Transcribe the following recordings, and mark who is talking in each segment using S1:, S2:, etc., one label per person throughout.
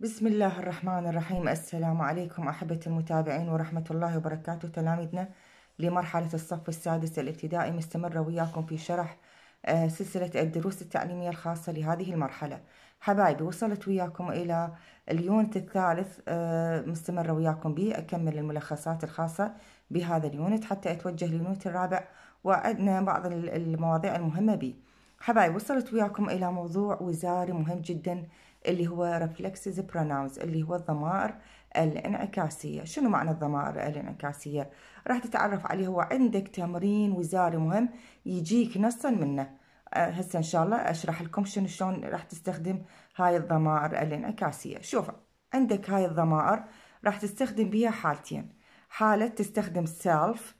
S1: بسم الله الرحمن الرحيم السلام عليكم أحبة المتابعين ورحمة الله وبركاته تلاميذنا لمرحلة الصف السادس الابتدائي مستمرة وياكم في شرح آه، سلسلة الدروس التعليمية الخاصة لهذه المرحلة حبايبي وصلت وياكم إلى اليونت الثالث آه، مستمرة وياكم به أكمل الملخصات الخاصة بهذا اليونت حتى أتوجه لليونت الرابع وعدنا بعض المواضيع المهمة به حبايبي وصلت وياكم إلى موضوع وزاري مهم جداً اللي هو ريفلكسز بروناونز اللي هو الضمائر الانعكاسية شنو معنى الضمائر الانعكاسية راح تتعرف عليه هو عندك تمرين وزاري مهم يجيك نصا منه آه، هسه ان شاء الله اشرح لكم شنو شلون راح تستخدم هاي الضمائر الانعكاسية شوف عندك هاي الضمائر راح تستخدم بها حالتين حالة تستخدم سيلف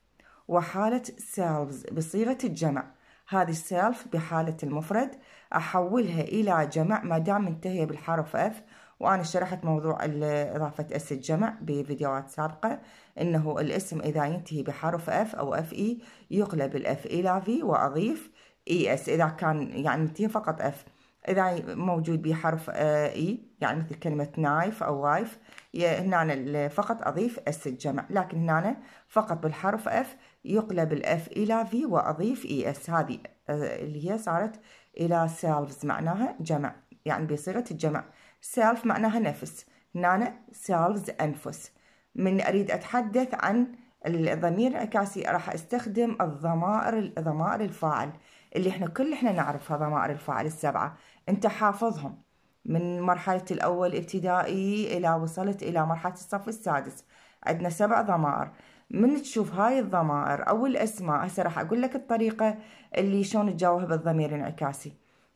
S1: وحالة سيلفز بصيغة الجمع هذه السيلف بحالة المفرد أحولها إلى جمع ما دام منتهية بالحرف F وأنا شرحت موضوع إضافة اس الجمع بفيديوهات سابقة إنه الاسم إذا ينتهي بحرف F أو FE يقلب الF إلى V وأضيف ES إذا كان يعني ينتهي فقط F إذا موجود بحرف إي e، يعني مثل كلمة نايف أو وايف هنا فقط أضيف اس الجمع لكن هنا فقط بالحرف اف يقلب الاف إلى في وأضيف اي e اس هذه آه، اللي هي صارت إلى سيلفز معناها جمع يعني بصيغة الجمع سيلف معناها نفس هنا سيلفز أنفس من أريد أتحدث عن الضمير الانعكاسي راح أستخدم الضمائر ضمائر الفاعل اللي احنا كل احنا نعرفها ضمائر الفاعل السبعة انت حافظهم من مرحلة الأول ابتدائي إلى وصلت إلى مرحلة الصف السادس عندنا سبع ضمائر من تشوف هاي الضمائر أو الأسماء هسه راح أقول لك الطريقة اللي شلون تجاوبها بالضمير الانعكاسي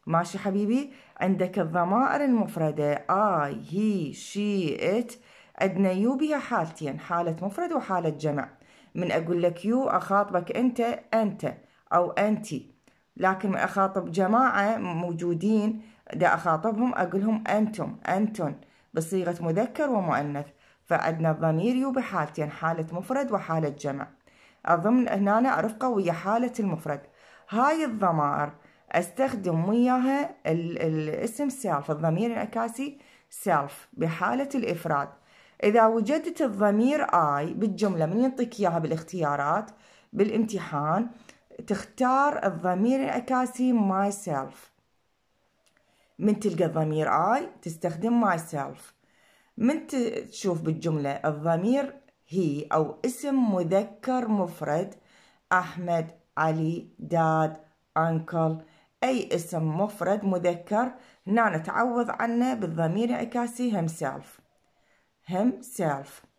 S1: ماشي حبيبي عندك الضمائر المفردة آي هي شي إت عندنا يو بها حالتين حالة مفرد وحالة جمع من أقول لك يو أخاطبك أنت أنت أو أنتي لكن اخاطب جماعه موجودين دا اخاطبهم اقول لهم انتم انتن بصيغه مذكر ومؤنث فعندنا الضمير يو بحالتين حاله مفرد وحاله جمع الضمن هنا ارفقه ويا حاله المفرد هاي الضمائر استخدم وياها الاسم سيلف الضمير الانعكاسي سيلف بحاله الافراد إذا وجدت الضمير آي بالجملة من ينطيك إياها بالاختيارات بالامتحان تختار الضمير الانعكاسي myself من تلقى الضمير I تستخدم myself من تشوف بالجملة الضمير هي أو اسم مذكر مفرد أحمد علي داد أنكل أي اسم مفرد مذكر هنا تعوض عنه بالضمير الانعكاسي himself himself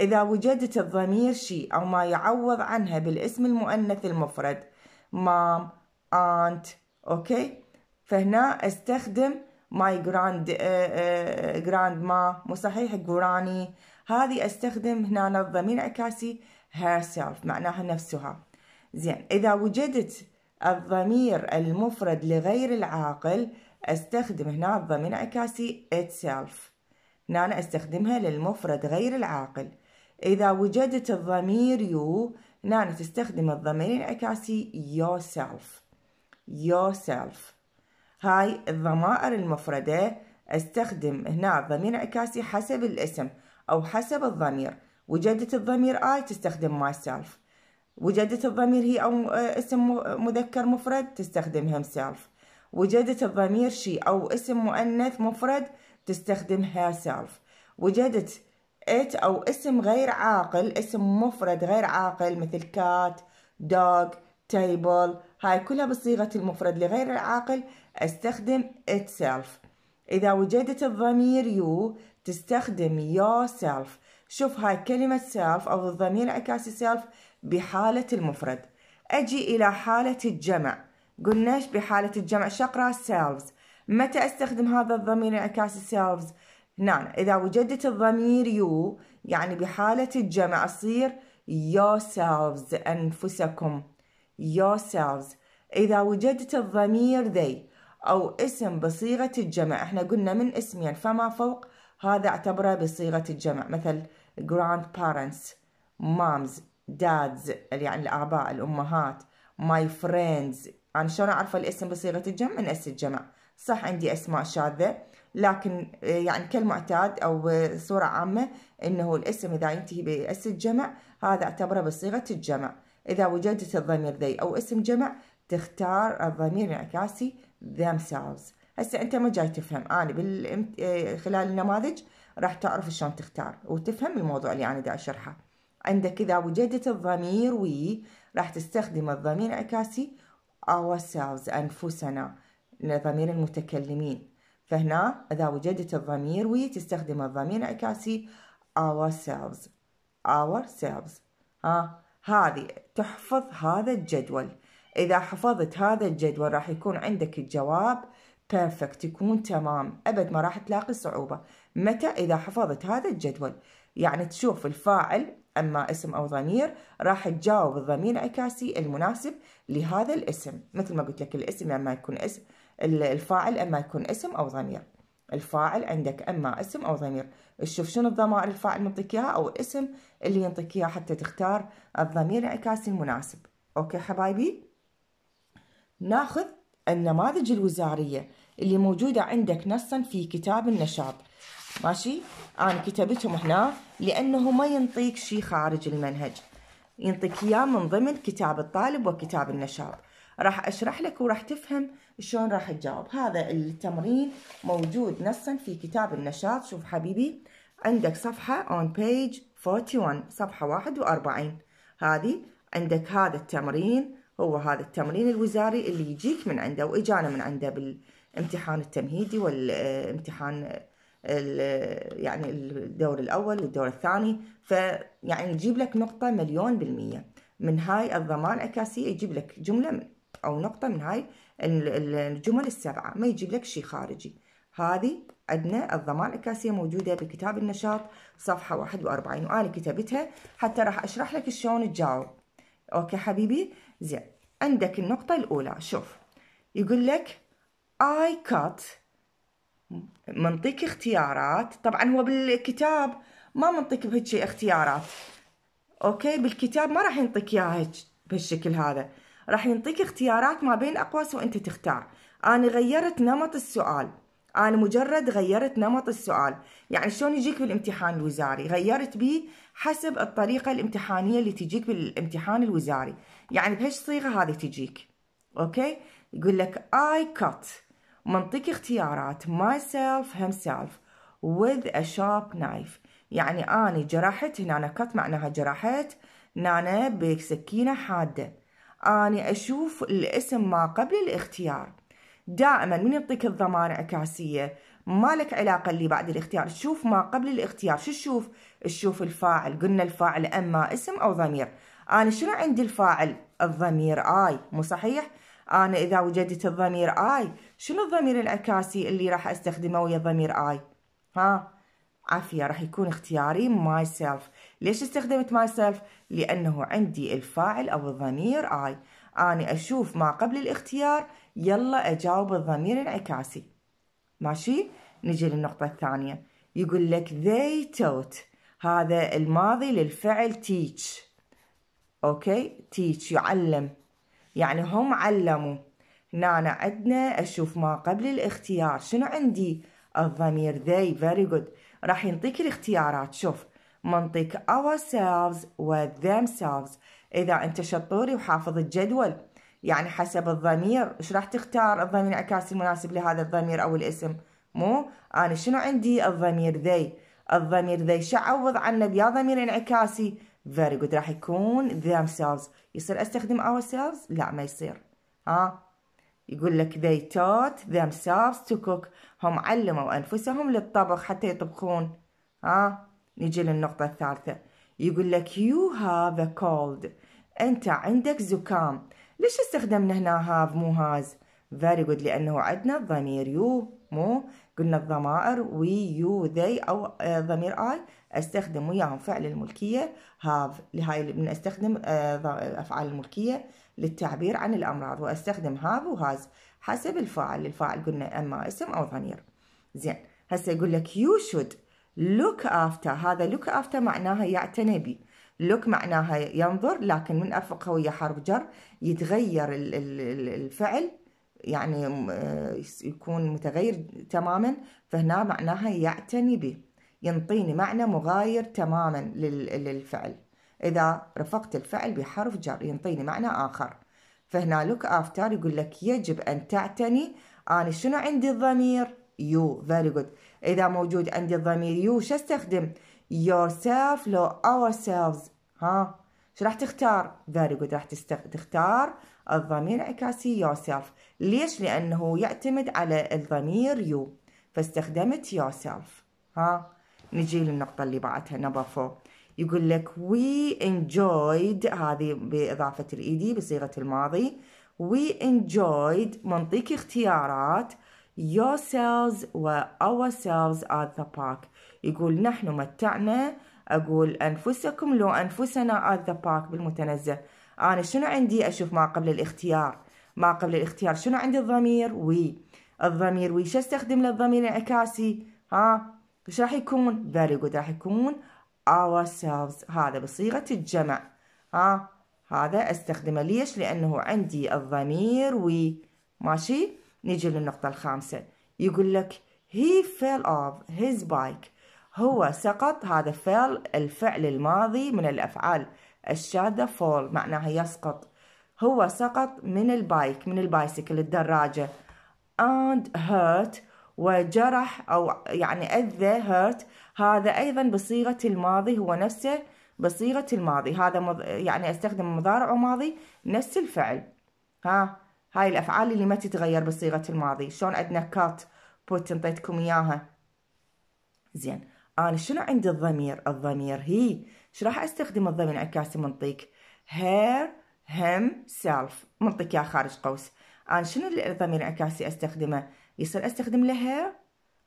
S1: إذا وجدت الضمير شي أو ما يعوض عنها بالاسم المؤنث المفرد مام أنت أوكي فهنا استخدم ماي جراند جراند ما مو صحيح جراني هذه استخدم هنا الضمير العكاسي herself معناها نفسها زين إذا وجدت الضمير المفرد لغير العاقل استخدم هنا الضمير العكاسي itself هنا أنا استخدمها للمفرد غير العاقل إذا وجدت الضمير يو هنا نعم، تستخدم الضمير الانعكاسي yourself yourself هاي الضمائر المفردة استخدم هنا الضمير الانعكاسي حسب الاسم أو حسب الضمير وجدت الضمير I تستخدم myself وجدت الضمير هي أو آه، اسم مذكر مفرد تستخدم himself وجدت الضمير شي أو اسم مؤنث مفرد تستخدم herself وجدت ات او اسم غير عاقل اسم مفرد غير عاقل مثل كات دوغ تيبل هاي كلها بصيغة المفرد لغير العاقل استخدم itself إذا وجدت الضمير you تستخدم yourself شوف هاي كلمة self أو الضمير عكاسي self بحالة المفرد أجي إلى حالة الجمع قلناش بحالة الجمع شقرة selves متى أستخدم هذا الضمير العكاسي selves نانا نعم، إذا وجدت الضمير يو يعني بحالة الجمع يصير yourselves أنفسكم yourselves إذا وجدت الضمير they أو اسم بصيغة الجمع احنا قلنا من اسمين فما فوق هذا اعتبره بصيغة الجمع مثل grandparents moms dads يعني الآباء الأمهات my friends أنا شلون أعرف الاسم بصيغة الجمع من اس الجمع صح عندي أسماء شاذة لكن آه، يعني كالمعتاد أو آه، صورة عامة أنه الاسم إذا ينتهي بأس الجمع هذا اعتبره بصيغة الجمع إذا وجدت الضمير ذي أو اسم جمع تختار الضمير الانعكاسي themselves هسه أنت ما جاي تفهم أنا بالامت... آه، خلال النماذج راح تعرف شلون تختار وتفهم الموضوع اللي أنا دا أشرحه عندك إذا وجدت الضمير وي راح تستخدم الضمير الانعكاسي ourselves أنفسنا ضمير المتكلمين فهنا إذا وجدت الضمير وي تستخدم الضمير انعكاسي ourselves ourselves ها هذه تحفظ هذا الجدول إذا حفظت هذا الجدول راح يكون عندك الجواب بيرفكت يكون تمام أبد ما راح تلاقي صعوبة متى إذا حفظت هذا الجدول يعني تشوف الفاعل أما اسم أو ضمير راح تجاوب الضمير العكاسي المناسب لهذا الاسم مثل ما قلت لك الاسم لما يعني يكون اسم الفاعل اما يكون اسم او ضمير الفاعل عندك اما اسم او ضمير تشوف شنو الضمائر الفاعل منطيك اياها او الاسم اللي ينطيك اياه حتى تختار الضمير الانعكاسي المناسب اوكي حبايبي ناخذ النماذج الوزاريه اللي موجوده عندك نصا في كتاب النشاط ماشي انا كتبتهم هنا لانه ما ينطيك شيء خارج المنهج ينطيك اياه من ضمن كتاب الطالب وكتاب النشاط راح اشرح لك وراح تفهم شلون راح تجاوب هذا التمرين موجود نصا في كتاب النشاط شوف حبيبي عندك صفحة on page 41 صفحة 41 هذه عندك هذا التمرين هو هذا التمرين الوزاري اللي يجيك من عنده وإجانا من عنده بالامتحان التمهيدي والامتحان يعني الدور الأول والدور الثاني فيعني يجيب لك نقطة مليون بالمية من هاي الضمان عكاسية يجيب لك جملة أو نقطة من هاي الجمل السبعة ما يجيب لك شيء خارجي هذه عندنا الضمان الكاسية موجودة بكتاب النشاط صفحة 41 وأنا كتبتها حتى راح أشرح لك شلون تجاوب أوكي حبيبي زين عندك النقطة الأولى شوف يقول لك I cut منطيك اختيارات طبعا هو بالكتاب ما منطيك بهيك اختيارات اوكي بالكتاب ما راح ينطيك اياها بهالشكل هذا راح ينطيك اختيارات ما بين أقواس وأنت تختار أنا غيرت نمط السؤال أنا مجرد غيرت نمط السؤال يعني شلون يجيك بالامتحان الوزاري غيرت بيه حسب الطريقة الامتحانية اللي تجيك بالامتحان الوزاري يعني بهش صيغة هذه تجيك أوكي يقول لك I cut منطق اختيارات myself himself with a sharp knife يعني أنا جرحت هنا أنا cut معناها جرحت نانا بسكينة حادة أنا أشوف الاسم ما قبل الاختيار دائما من يعطيك الضمان عكاسية ما لك علاقة اللي بعد الاختيار شوف ما قبل الاختيار شو تشوف تشوف الفاعل قلنا الفاعل أما اسم أو ضمير أنا شنو عندي الفاعل الضمير آي مو صحيح أنا إذا وجدت الضمير آي شنو الضمير العكاسي اللي راح أستخدمه ويا ضمير آي ها عافية راح يكون اختياري myself ليش استخدمت myself؟ لأنه عندي الفاعل أو الضمير I أنا أشوف ما قبل الاختيار يلا أجاوب الضمير انعكاسي ماشي؟ نجي للنقطة الثانية يقول لك they taught هذا الماضي للفعل teach أوكي teach يعلم يعني هم علموا هنا أنا عندنا أشوف ما قبل الاختيار شنو عندي؟ الضمير they very good راح ينطيك الاختيارات شوف منطيك ourselves و themselves إذا أنت شطوري وحافظ الجدول يعني حسب الضمير ايش راح تختار الضمير الانعكاسي المناسب لهذا الضمير أو الاسم مو أنا شنو عندي الضمير they الضمير they شعوض عنه بيا ضمير انعكاسي very good راح يكون themselves يصير استخدم ourselves لا ما يصير ها آه. يقول لك they taught themselves to cook هم علموا أنفسهم للطبخ حتى يطبخون ها نجي للنقطة الثالثة يقول لك you have a cold أنت عندك زكام ليش استخدمنا هنا have مو has very good لأنه عندنا الضمير you مو قلنا الضمائر we you they أو آه، ضمير I استخدم وياهم فعل الملكية have لهاي من استخدم آه، أفعال الملكية للتعبير عن الأمراض وأستخدم هاف وهاز حسب الفاعل الفاعل قلنا أما اسم أو ضمير زين هسه يقول لك you should look after هذا look after معناها يعتني به look معناها ينظر لكن من أفقه ويا حرف جر يتغير الفعل يعني آه، يكون متغير تماما فهنا معناها يعتني به ينطيني معنى مغاير تماما للفعل إذا رفقت الفعل بحرف جر ينطيني معنى آخر فهنا لوك آفتر يقول لك يجب أن تعتني أنا شنو عندي الضمير يو فيري جود إذا موجود عندي الضمير يو شو استخدم yourself لو ourselves ها شو راح تختار فيري جود راح تستخ... تختار الضمير عكاسي yourself ليش لأنه يعتمد على الضمير يو فاستخدمت yourself ها نجي للنقطة اللي بعدها number 4 يقول لك we enjoyed هذه بإضافة الإيدي بصيغة الماضي we enjoyed منطيك اختيارات yourselves و ourselves at the park يقول نحن متعنا أقول أنفسكم لو أنفسنا at the park بالمتنزه أنا شنو عندي أشوف ما قبل الاختيار ما قبل الاختيار شنو عندي الضمير وي الضمير وي شو استخدم للضمير العكاسي ها ايش راح يكون very good راح يكون ourselves هذا بصيغة الجمع ها هذا استخدمه ليش لأنه عندي الضمير وي ماشي نيجي للنقطة الخامسة يقول لك he fell off his bike هو سقط هذا fell الفعل الماضي من الأفعال الشاذة fall معناها يسقط هو سقط من البايك من البايسكل الدراجة and hurt وجرح أو يعني أذى hurt هذا أيضا بصيغة الماضي هو نفسه بصيغة الماضي هذا مض... يعني أستخدم مضارع وماضي نفس الفعل ها هاي الأفعال اللي ما تتغير بصيغة الماضي شلون عندنا كات بوت انطيتكم إياها زين أنا شنو عندي الضمير الضمير هي شو راح أستخدم الضمير انعكاسي منطيك هير هم سيلف منطيك يا خارج قوس أنا شنو الضمير الانعكاسي أستخدمه يصير أستخدم لها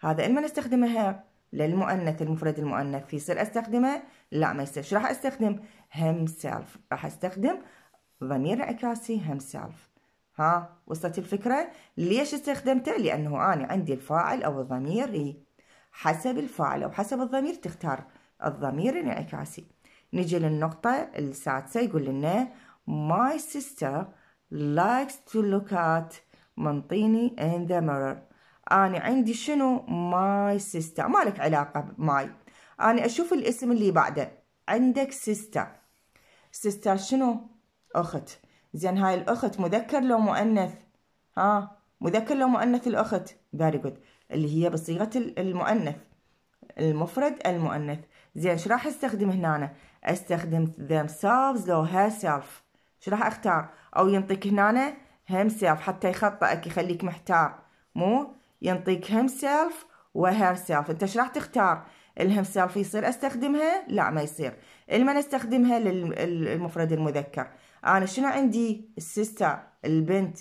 S1: هذا إلما نستخدمها للمؤنث المفرد المؤنث يصير أستخدمه لا ما شو راح أستخدم هم سيلف راح أستخدم ضمير انعكاسي هم سيلف ها وصلت الفكرة ليش استخدمته لأنه أنا عندي الفاعل أو الضمير حسب الفاعل أو حسب الضمير تختار الضمير الانعكاسي نجي للنقطة السادسة يقول لنا my sister likes to look at منطيني in the mirror أنا عندي شنو my sister مالك علاقة my أنا أشوف الاسم اللي بعده عندك sister sister شنو أخت زين هاي الأخت مذكر لو مؤنث ها مذكر لو مؤنث الأخت very good اللي هي بصيغة المؤنث المفرد المؤنث زين شو راح استخدم هنا استخدم themselves لو herself شو راح اختار او ينطيك هنا himself حتى يخطئك يخليك محتار مو ينطيك himself و herself انت ايش راح تختار الهم سيلف يصير استخدمها لا ما يصير الما نستخدمها للمفرد المذكر انا شنو عندي السيستر البنت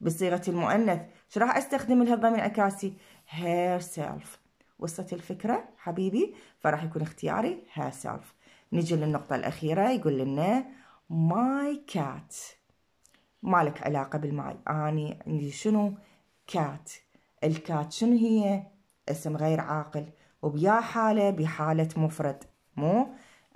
S1: بصيغه المؤنث ايش راح استخدم لها الضمير عكاسي هير سيلف وصلت الفكره حبيبي فراح يكون اختياري هير سيلف نجي للنقطه الاخيره يقول لنا ماي كات مالك علاقة بالماي أني عندي شنو كات الكات شنو هي اسم غير عاقل وبيا حالة بحالة مفرد مو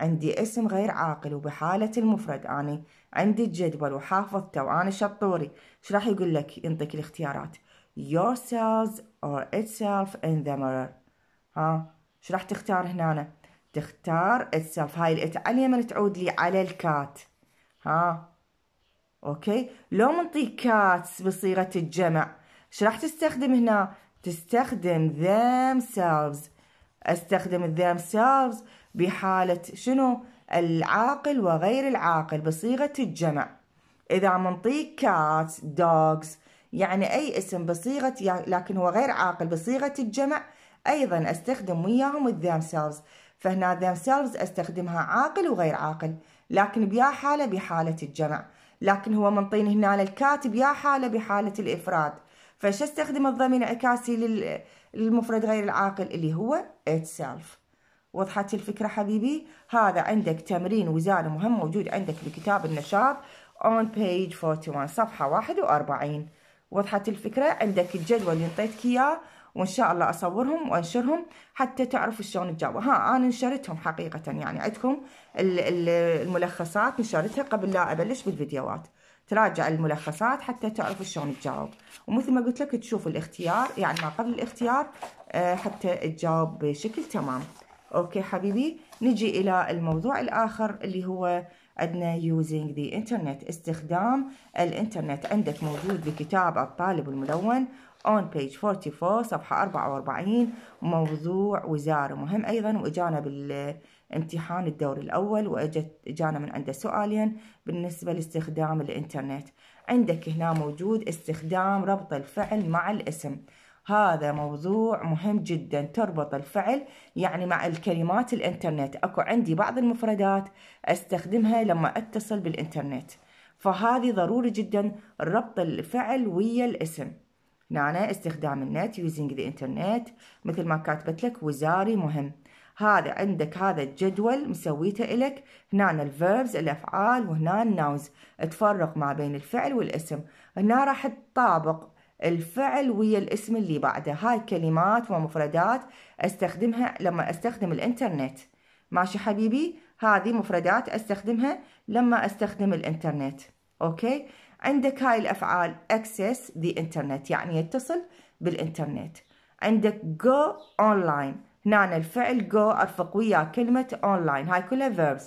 S1: عندي اسم غير عاقل وبحالة المفرد أني عندي الجدول وحافظته وأنا شطوري ايش راح يقول لك ينطيك الاختيارات yourselves or itself in the mirror ها ايش راح تختار هنا تختار itself هاي الات على اليمين تعود لي على الكات ها اوكي لو منطيك كاتس بصيغة الجمع ايش راح تستخدم هنا تستخدم themselves استخدم themselves بحالة شنو العاقل وغير العاقل بصيغة الجمع إذا منطيك cats dogs يعني أي اسم بصيغة لكن هو غير عاقل بصيغة الجمع أيضا أستخدم وياهم themselves فهنا themselves أستخدمها عاقل وغير عاقل لكن بيا حالة بحالة الجمع لكن هو منطين هنا للكاتب يا حالة بحالة الإفراد فش استخدم الضمير العكاسي للمفرد غير العاقل اللي هو itself وضحت الفكرة حبيبي هذا عندك تمرين وزارة مهم موجود عندك بكتاب النشاط on page 41 صفحة 41 وضحت الفكرة عندك الجدول اللي انطيتك إياه وان شاء الله اصورهم وانشرهم حتى تعرفوا شلون تجاوبوا ها انا نشرتهم حقيقه يعني عندكم الملخصات نشرتها قبل لا ابلش بالفيديوهات تراجع الملخصات حتى تعرفوا شلون تجاوب ومثل ما قلت لك تشوف الاختيار يعني ما قبل الاختيار آه، حتى تجاوب بشكل تمام اوكي حبيبي نجي الى الموضوع الاخر اللي هو عندنا يوزينج ذا انترنت استخدام الانترنت عندك موجود بكتاب الطالب الملون on page 44 صفحة 44 موضوع وزاره مهم أيضا وإجانا بالامتحان الدور الأول وإجت إجانا من عنده سؤالين بالنسبة لاستخدام الإنترنت عندك هنا موجود استخدام ربط الفعل مع الاسم هذا موضوع مهم جدا تربط الفعل يعني مع الكلمات الانترنت اكو عندي بعض المفردات استخدمها لما اتصل بالانترنت فهذه ضروري جدا ربط الفعل ويا الاسم نانا استخدام النت يوزنج ذا انترنت مثل ما كاتبت لك وزاري مهم هذا عندك هذا الجدول مسويته لك هنا الفيربز الأفعال وهنا الناونز تفرق ما بين الفعل والاسم هنا راح تطابق الفعل ويا الاسم اللي بعده هاي كلمات ومفردات استخدمها لما استخدم الانترنت ماشي حبيبي هذه مفردات استخدمها لما استخدم الانترنت اوكي عندك هاي الأفعال access the internet يعني يتصل بالإنترنت عندك go online هنا الفعل go أرفق وياه كلمة online هاي كلها verbs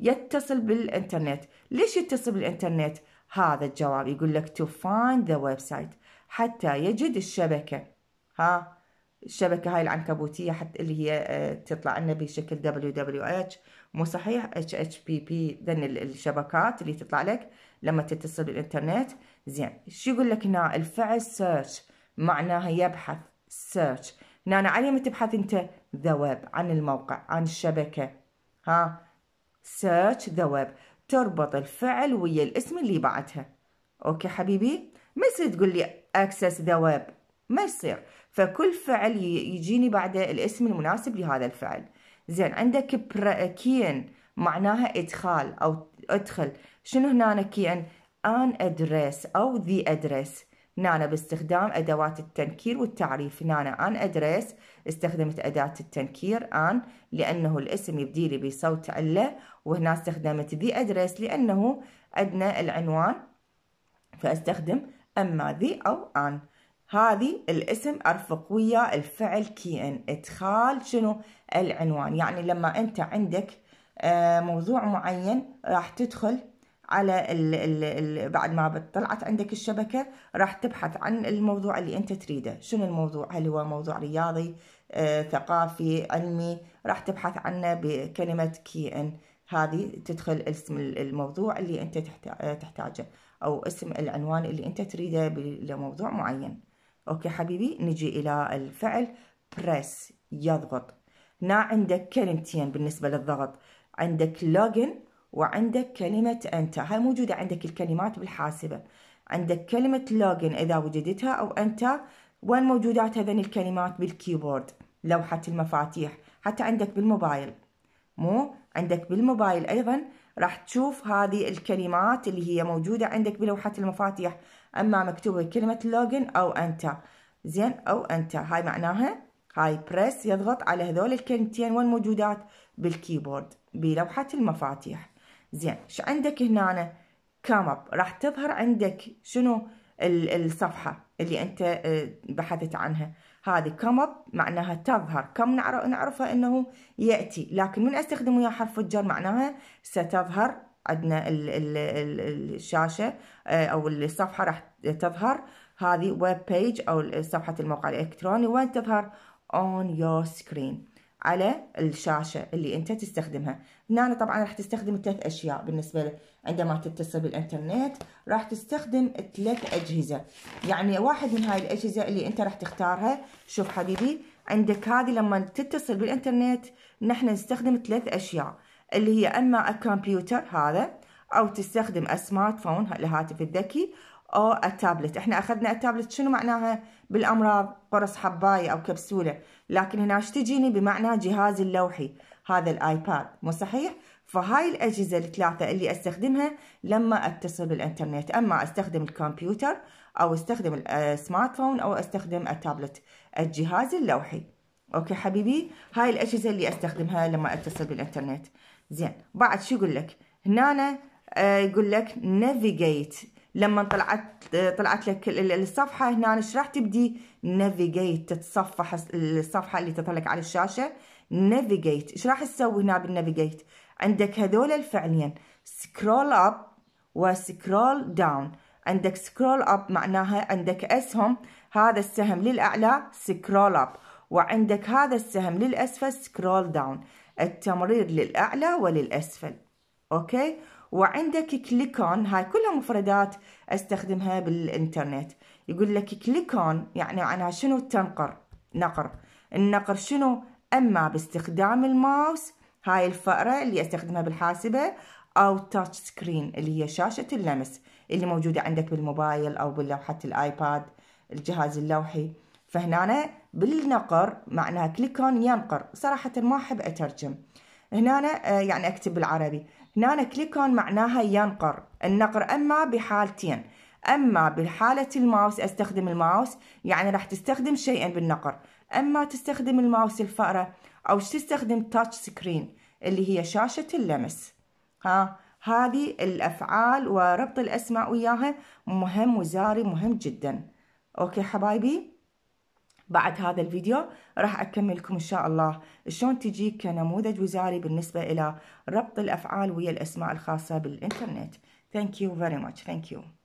S1: يتصل بالإنترنت ليش يتصل بالإنترنت؟ هذا الجواب يقول لك to find the website حتى يجد الشبكة ها الشبكة هاي العنكبوتية حتى اللي هي آه، تطلع لنا بشكل WWH مو صحيح HHPP ذن الشبكات اللي تطلع لك لما تتصل بالإنترنت زين شو يقول لك هنا الفعل سيرش معناها يبحث سيرش هنا علي ما تبحث أنت ذا ويب عن الموقع عن الشبكة ها سيرش ذا ويب تربط الفعل ويا الاسم اللي بعدها اوكي حبيبي ما يصير تقول لي اكسس ذا ويب ما يصير فكل فعل يجيني بعده الاسم المناسب لهذا الفعل زين عندك كين معناها ادخال او ادخل شنو هنا كيان ان ادريس او ذي ادريس هنا باستخدام ادوات التنكير والتعريف هنا ان ادريس استخدمت اداه التنكير ان لانه الاسم يبدي لي بصوت عله وهنا استخدمت ذي ادريس لانه ادنى العنوان فاستخدم اما ذي او ان هذه الاسم ارفق ويا الفعل كي ان ادخال شنو العنوان يعني لما انت عندك آه، موضوع معين راح تدخل على ال ال الـ بعد ما طلعت عندك الشبكة راح تبحث عن الموضوع اللي أنت تريده شنو الموضوع هل هو موضوع رياضي آه، ثقافي علمي راح تبحث عنه بكلمة كي إن هذه تدخل اسم الموضوع اللي أنت آه، تحتاجه أو اسم العنوان اللي أنت تريده لموضوع معين أوكي حبيبي نجي إلى الفعل بريس يضغط هنا عندك كلمتين بالنسبة للضغط عندك لوجن وعندك كلمة أنت هاي موجودة عندك الكلمات بالحاسبة عندك كلمة لوجن إذا وجدتها أو أنت وين موجودات هذين الكلمات بالكيبورد لوحة المفاتيح حتى عندك بالموبايل مو عندك بالموبايل أيضا راح تشوف هذه الكلمات اللي هي موجودة عندك بلوحة المفاتيح أما مكتوبة كلمة لوجن أو أنت زين أو أنت هاي معناها هاي بريس يضغط على هذول الكلمتين وين موجودات بالكيبورد بلوحة المفاتيح زين شو عندك هنا اب راح تظهر عندك شنو الصفحة اللي انت آه، بحثت عنها هذه اب معناها تظهر كم نعرفها انه يأتي لكن من استخدم ويا حرف الجر معناها ستظهر عندنا الشاشة آه، او الصفحة راح تظهر هذه ويب بيج او صفحة الموقع الالكتروني وين تظهر on your screen على الشاشة اللي أنت تستخدمها هنا طبعا راح تستخدم ثلاث أشياء بالنسبة عندما تتصل بالإنترنت راح تستخدم ثلاث أجهزة يعني واحد من هاي الأجهزة اللي أنت راح تختارها شوف حبيبي عندك هذه لما تتصل بالإنترنت نحن نستخدم ثلاث أشياء اللي هي أما الكمبيوتر هذا أو تستخدم السمارت فون الهاتف الذكي او التابلت احنا اخذنا التابلت شنو معناها بالامراض قرص حبايه او كبسوله لكن هنا تجيني بمعنى جهاز اللوحي هذا الايباد مو صحيح فهاي الاجهزه الثلاثه اللي استخدمها لما اتصل بالانترنت اما استخدم الكمبيوتر او استخدم السمارت آه، فون او استخدم التابلت الجهاز اللوحي اوكي حبيبي هاي الاجهزه اللي استخدمها لما اتصل بالانترنت زين بعد شو يقول لك هنا آه، يقول لك نافيجيت لما طلعت طلعت لك الصفحه هنا ايش راح تبدي نافيجيت تتصفح الصفحه اللي لك على الشاشه نافيجيت ايش راح تسوي هنا بالنافيجيت عندك هذول الفعلين سكرول اب وسكرول داون عندك سكرول اب معناها عندك اسهم هذا السهم للاعلى سكرول اب وعندك هذا السهم للاسفل سكرول داون التمرير للاعلى وللاسفل اوكي وعندك كليك اون هاي كلها مفردات استخدمها بالانترنت يقول لك كليك اون يعني معناها شنو تنقر نقر النقر شنو اما باستخدام الماوس هاي الفأرة اللي استخدمها بالحاسبة او تاتش سكرين اللي هي شاشة اللمس اللي موجودة عندك بالموبايل او باللوحة الايباد الجهاز اللوحي فهنا بالنقر معناها كليك اون ينقر صراحة ما احب اترجم هنا آه، يعني اكتب بالعربي هنا كليك اون معناها ينقر النقر اما بحالتين اما بحالة الماوس استخدم الماوس يعني راح تستخدم شيئا بالنقر اما تستخدم الماوس الفأرة او تستخدم تاتش سكرين اللي هي شاشة اللمس ها هذه الافعال وربط الاسماء وياها مهم وزاري مهم جدا اوكي حبايبي بعد هذا الفيديو راح أكملكم إن شاء الله شلون تجيك كنموذج وزاري بالنسبة إلى ربط الأفعال ويا الأسماء الخاصة بالإنترنت ثانك يو فيري ماتش ثانك يو